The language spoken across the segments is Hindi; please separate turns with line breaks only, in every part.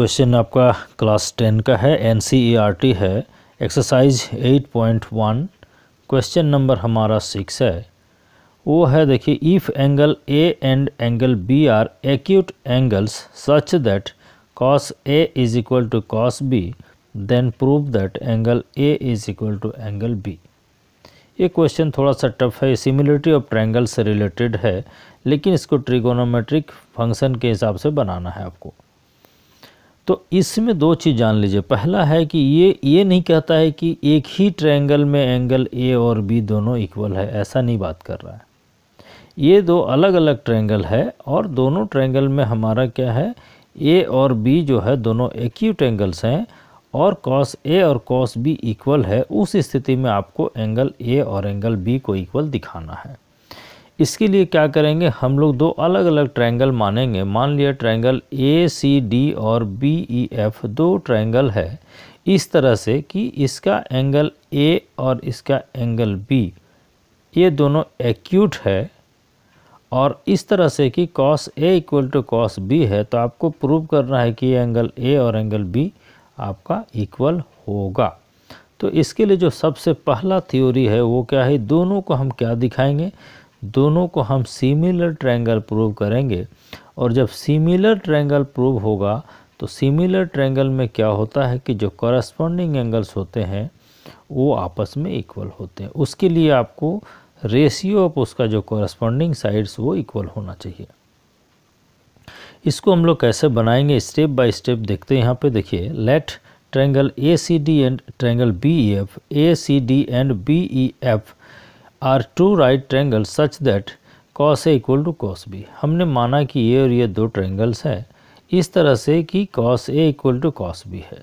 क्वेश्चन आपका क्लास टेन का है एन e है exercise eight point one question number हमारा सिक्स है वो है देखिए if angle A and angle B are acute angles such that cos A is equal to cos B then prove that angle A is equal to angle B ये क्वेश्चन थोड़ा सा टफ है सिमिलरिटी ऑफ ट्रैंगल से रिलेटेड है लेकिन इसको ट्रिगोनोमेट्रिक फंक्शन के हिसाब से बनाना है आपको तो इसमें दो चीज़ जान लीजिए पहला है कि ये ये नहीं कहता है कि एक ही ट्रायंगल में एंगल ए और बी दोनों इक्वल है ऐसा नहीं बात कर रहा है ये दो अलग अलग ट्रायंगल है और दोनों ट्रायंगल में हमारा क्या है ए और बी जो है दोनों एक्यूट एंगल्स हैं और कॉस ए और कॉस बी इक्वल है उस स्थिति में आपको एंगल ए और एंगल बी को इक्वल दिखाना है इसके लिए क्या करेंगे हम लोग दो अलग अलग ट्रायंगल मानेंगे मान लिया ट्रायंगल ए सी डी और बी ई एफ दो ट्रायंगल है इस तरह से कि इसका एंगल ए और इसका एंगल बी ये दोनों एक्यूट है और इस तरह से कि cos A equal to cos B है तो आपको प्रूव करना है कि एंगल ए और एंगल बी आपका इक्वल होगा तो इसके लिए जो सबसे पहला थ्योरी है वो क्या है दोनों को हम क्या दिखाएंगे दोनों को हम सिमिलर ट्रायंगल प्रूव करेंगे और जब सिमिलर ट्रायंगल प्रूव होगा तो सिमिलर ट्रायंगल में क्या होता है कि जो करस्पॉन्डिंग एंगल्स होते हैं वो आपस में इक्वल होते हैं उसके लिए आपको रेशियो ऑफ उसका जो करस्पॉन्डिंग साइड्स वो इक्वल होना चाहिए इसको हम लोग कैसे बनाएंगे स्टेप बाय स्टेप देखते हैं यहाँ पे देखिए let triangle A C D and triangle B E F A C D and B E F are two right triangle such that cos A equal to cos B हमने माना कि ये और ये दो ट्रैंगल्स हैं इस तरह से कि cos A equal to cos B है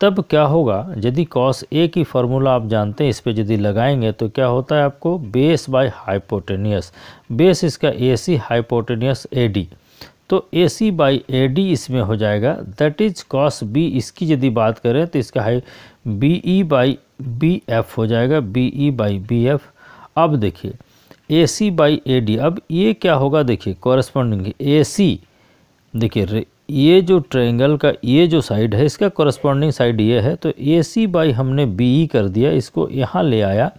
तब क्या होगा यदि कॉस ए की फार्मूला आप जानते हैं इस पर यदि लगाएंगे तो क्या होता है आपको बेस बाय हाइपोटेनियस बेस इसका ए सी हाइपोटेनियस ए डी तो A C by A D इसमें हो जाएगा दैट इज़ कॉस बी इसकी यदि बात करें तो इसका है B E by B F हो जाएगा B E by B F अब देखिए ए सी बाई ए डी अब ये क्या होगा देखिए कॉरस्पॉन्डिंग ए सी देखिए ये जो ट्रायंगल का ये जो साइड है इसका कॉरस्पॉन्डिंग साइड ये है तो ए सी बाई हमने बी ई e कर दिया इसको यहाँ ले आया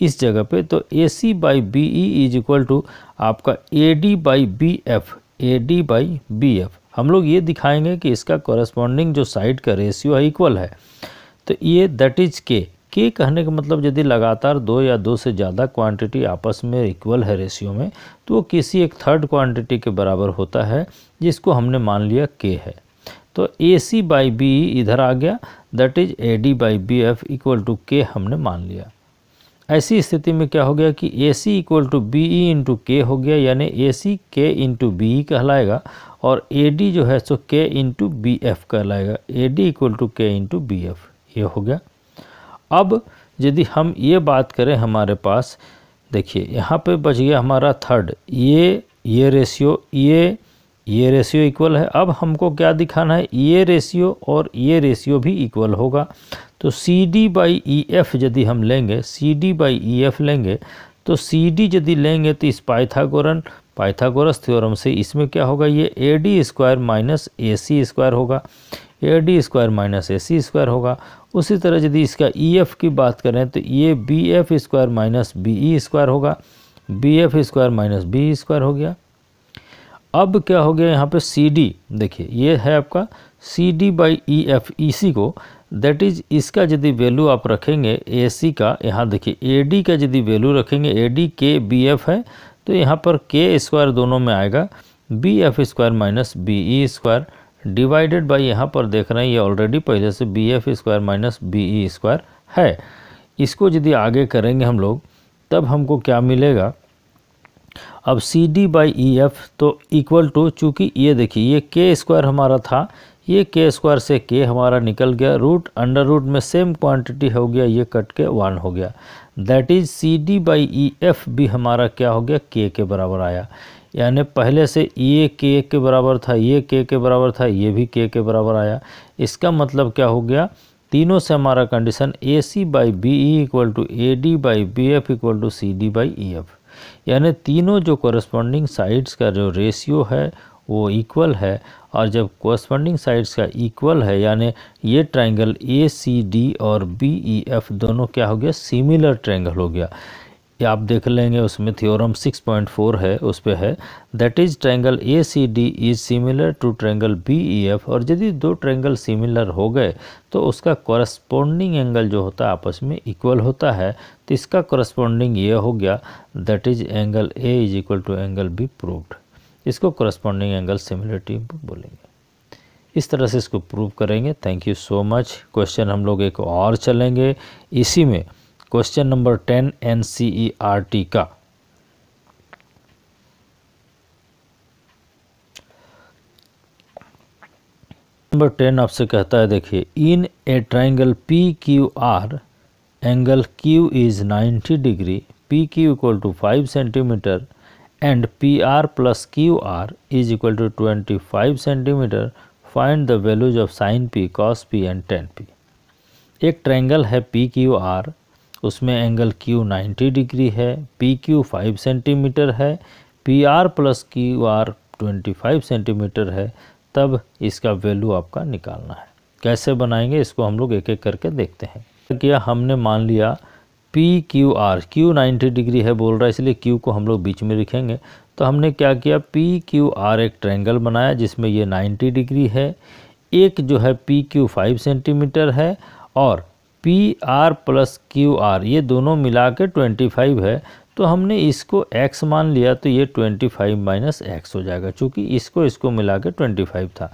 इस जगह पे तो A C by B E is equal to आपका A D by B F A D by B F हम लोग ये दिखाएंगे कि इसका कॉरस्पॉन्डिंग जो साइड का रेशियो है इक्वल है तो ये दैट इज के के कहने का मतलब यदि लगातार दो या दो से ज़्यादा क्वांटिटी आपस में इक्वल है रेशियो में तो वो किसी एक थर्ड क्वांटिटी के बराबर होता है जिसको हमने मान लिया के है तो ए सी बाई बी इधर आ गया that is A D by B F equal to K हमने मान लिया ऐसी स्थिति में क्या हो गया कि A C equal to B E into K हो गया यानी ए सी के इंटू बी ई कहलाएगा और ए डी जो है सो के इंटू बी एफ कहलाएगा A D equal to K into B F ये हो गया अब यदि हम ये बात करें हमारे पास देखिए यहाँ पे बच गया हमारा थर्ड ये ये रेशियो ये ये रेशियो इक्वल है अब हमको क्या दिखाना है ये रेशियो और ये रेशियो भी इक्वल होगा तो C D by E F यदि हम लेंगे C D by E F लेंगे तो सी डी यदि लेंगे तो इस पाइथागोरन पाइथागोरस थ्योरम से इसमें क्या होगा ये A D square minus A C square होगा A D square minus A C square होगा उसी तरह यदि इसका ई e एफ की बात करें तो ये B F square minus B E square होगा B F square minus B square हो गया अब क्या हो गया यहाँ पे सी डी देखिए ये है आपका C D by E F E C को दैट इज इसका यदि वैल्यू आप रखेंगे ए सी का यहाँ देखिए ए डी का यदि वैल्यू रखेंगे A D K B F है तो यहाँ पर के स्क्वायर दोनों में आएगा B F square minus B E square divided by यहाँ पर देख रहे हैं ये ऑलरेडी पहले से B F square minus B E square है इसको यदि आगे करेंगे हम लोग तब हमको क्या मिलेगा अब C D by E F तो इक्वल टू चूँकि ये देखिए ये के स्क्वायर हमारा था ये के स्क्वायर से के हमारा निकल गया रूट अंडर रूट में सेम क्वांटिटी हो गया ये कट के वन हो गया that is C D by E F भी हमारा क्या हो गया के के बराबर आया यानी पहले से ये e के के बराबर था ये e के के बराबर था ये भी के के बराबर आया इसका मतलब क्या हो गया तीनों से हमारा condition A C by B E equal to A D by B F equal to C D by E F यानी तीनों जो कॉरस्पॉन्डिंग साइड्स का जो रेशियो है वो इक्वल है और जब कॉरस्पॉन्डिंग साइड्स का इक्वल है यानी ये ट्राइंगल ए सी डी और बी ई एफ दोनों क्या हो गया सिमिलर ट्राइंगल हो गया ये आप देख लेंगे उसमें थ्योरम 6.4 है उस पर है that is triangle A C D is similar to triangle B E F और यदि दो ट्रायंगल सिमिलर हो गए तो उसका कॉरस्पॉन्डिंग एंगल जो होता है आपस में इक्वल होता है तो इसका कॉरस्पॉन्डिंग ये हो गया that is angle A is equal to angle B proved इसको करस्पॉन्डिंग एंगल सिमिलरिटी बोलेंगे इस तरह से इसको प्रूव करेंगे thank you so much question हम लोग एक और चलेंगे इसी में question number ten N C E R T का नंबर टेन आपसे कहता है देखिए in a triangle P Q R angle Q is ninety degree P Q equal to five centimetre and P R plus Q R is equal to twenty five centimetre find the values of sine P cos P and tan P एक ट्रैंगल है पी क्यू आर उसमें एंगल क्यू नाइन्टी डिग्री है पी क्यू फाइव सेंटीमीटर है P R plus Q R twenty five centimetre है तब इसका वैल्यू आपका निकालना है कैसे बनाएंगे इसको हम लोग एक एक करके देखते हैं तो क्या हमने मान लिया P Q R Q ninety degree है बोल रहा है इसलिए क्यू को हम लोग बीच में लिखेंगे तो हमने क्या किया पी क्यू आर एक ट्रैंगल बनाया जिसमें ये नाइन्टी डिग्री है एक जो है पी क्यू फाइव सेंटीमीटर है और P R plus Q R ये दोनों मिला के ट्वेंटी फाइव है तो हमने इसको x मान लिया तो ये 25 फाइव माइनस एक्स हो जाएगा चूँकि इसको इसको मिला के ट्वेंटी फाइव था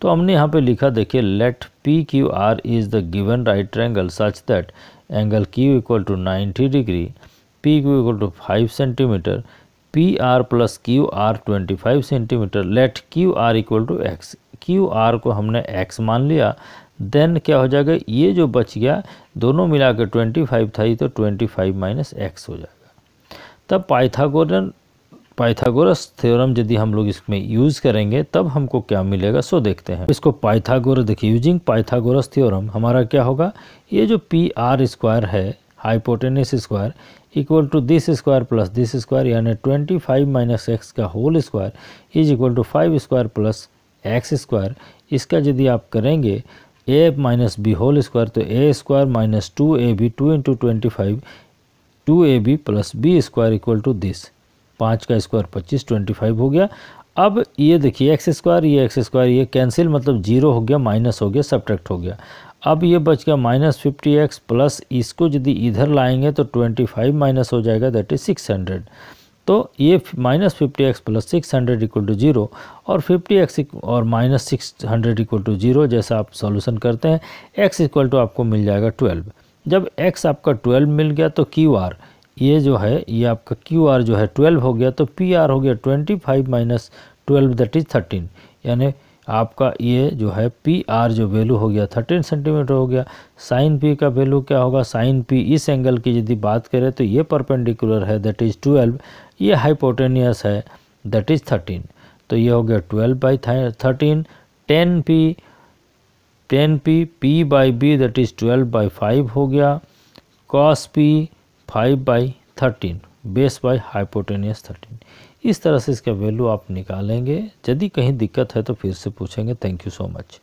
तो हमने यहाँ पे लिखा देखिए let P Q R is the given right triangle such that angle Q equal to ninety degree P Q equal to five centimetre P R plus Q R twenty five centimetre let Q R equal to X Q R को हमने एक्स मान लिया देन क्या हो जाएगा ये जो बच गया दोनों मिला के ट्वेंटी फाइव था ये तो ट्वेंटी फाइव माइनस एक्स हो जाएगा तब पाइथागोरन पाइथागोरस थ्योरम यदि हम लोग इसमें यूज़ करेंगे तब हमको क्या मिलेगा सो देखते हैं इसको पाइथागोरस देखिए यूजिंग पाइथागोरस थ्योरम हमारा क्या होगा ये जो पी आर स्क्वायर है hypotenuse square equal to this square plus this square यानी ट्वेंटी फाइव माइनस एक्स का whole square is equal to five square plus X square इसका यदि आप करेंगे A minus B whole square तो A square minus two A B two into twenty five two A B plus B square equal to this पाँच का स्क्वायर पच्चीस ट्वेंटी फाइव हो गया अब ये देखिए एक्स स्क्वायर ये एक्स स्क्वायर ये कैंसिल मतलब जीरो हो गया माइनस हो गया सब्ट्रैक्ट हो गया अब ये बच गया माइनस फिफ्टी एक्स प्लस इसको यदि इधर लाएंगे तो ट्वेंटी फाइव माइनस हो जाएगा दैट इज़ सिक्स हंड्रेड तो ये minus fifty X plus six hundred equal to zero और फिफ्टी एक्स और minus six hundred equal to zero जैसा आप सॉल्यूशन करते हैं एक्स इक्वल टू आपको मिल जाएगा ट्वेल्व जब एक्स आपका ट्वेल्व मिल गया तो क्यू आर ये जो है ये आपका क्यू आर जो है ट्वेल्व हो गया तो पी आर हो गया twenty five minus twelve that is thirteen यानी आपका ये जो है पी आर जो वैल्यू हो गया थर्टीन सेंटीमीटर हो गया साइन पी का वैल्यू क्या होगा साइन पी इस एंगल की यदि बात करें तो ये परपेंडिकुलर है दैट इज़ ट्वेल्व ये हाइपोटेनियस है दैट इज़ थर्टीन तो ये हो गया twelve by thirteen tan P tan P P by B that is twelve by five हो गया cos P five by thirteen base by hypotenuse thirteen इस तरह से इसका वैल्यू आप निकालेंगे यदि कहीं दिक्कत है तो फिर से पूछेंगे थैंक यू सो मच